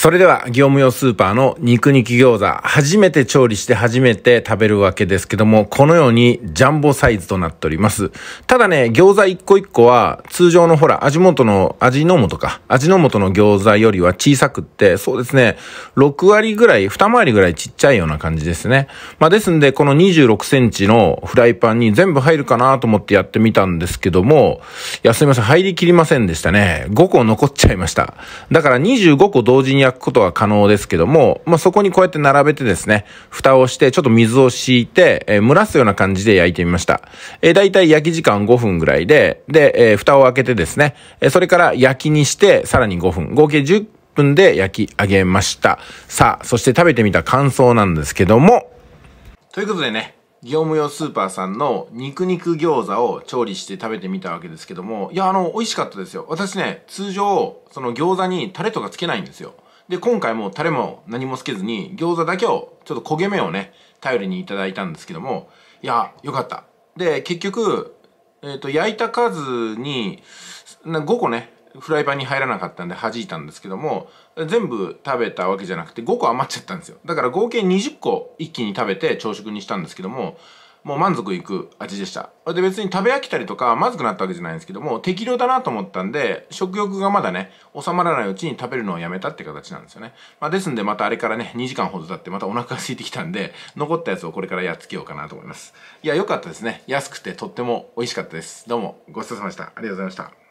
それでは業務用スーパーの肉肉餃子、初めて調理して初めて食べるわけですけども、このようにジャンボサイズとなっております。ただね、餃子一個一個は通常のほら、味元の、味の素か、味の素の餃子よりは小さくって、そうですね、6割ぐらい、2回りぐらいちっちゃいような感じですね。まあですんで、この26センチのフライパンに全部入るかなと思ってやってみたんですけども、いや、すいません、入りきりませんでしたね。5個残っちゃいました。だから25個同時に焼くことは可能ですけども、まあ、そこにこうやって並べてですね、蓋をしてちょっと水を敷いて、えー、蒸らすような感じで焼いてみました。えー、だいたい焼き時間5分ぐらいで、で、えー、蓋を開けてですね、えそれから焼きにして、さらに5分、合計10分で焼き上げました。さあ、そして食べてみた感想なんですけども、ということでね、業務用スーパーさんの肉肉餃子を調理して食べてみたわけですけども、いや、あの、美味しかったですよ。私ね、通常、その餃子にタレとかつけないんですよ。で、今回もタレも何もつけずに、餃子だけを、ちょっと焦げ目をね、頼りにいただいたんですけども、いや、よかった。で、結局、えっ、ー、と、焼いた数に、5個ね、フライパンに入らなかったんで弾いたんですけども、全部食べたわけじゃなくて5個余っちゃったんですよ。だから合計20個一気に食べて朝食にしたんですけども、もう満足いく味でした。で別に食べ飽きたりとかまずくなったわけじゃないんですけども、適量だなと思ったんで、食欲がまだね、収まらないうちに食べるのをやめたって形なんですよね。まあ、ですんでまたあれからね、2時間ほど経ってまたお腹が空いてきたんで、残ったやつをこれからやっつけようかなと思います。いや、良かったですね。安くてとっても美味しかったです。どうもごちそうさまでした。ありがとうございました。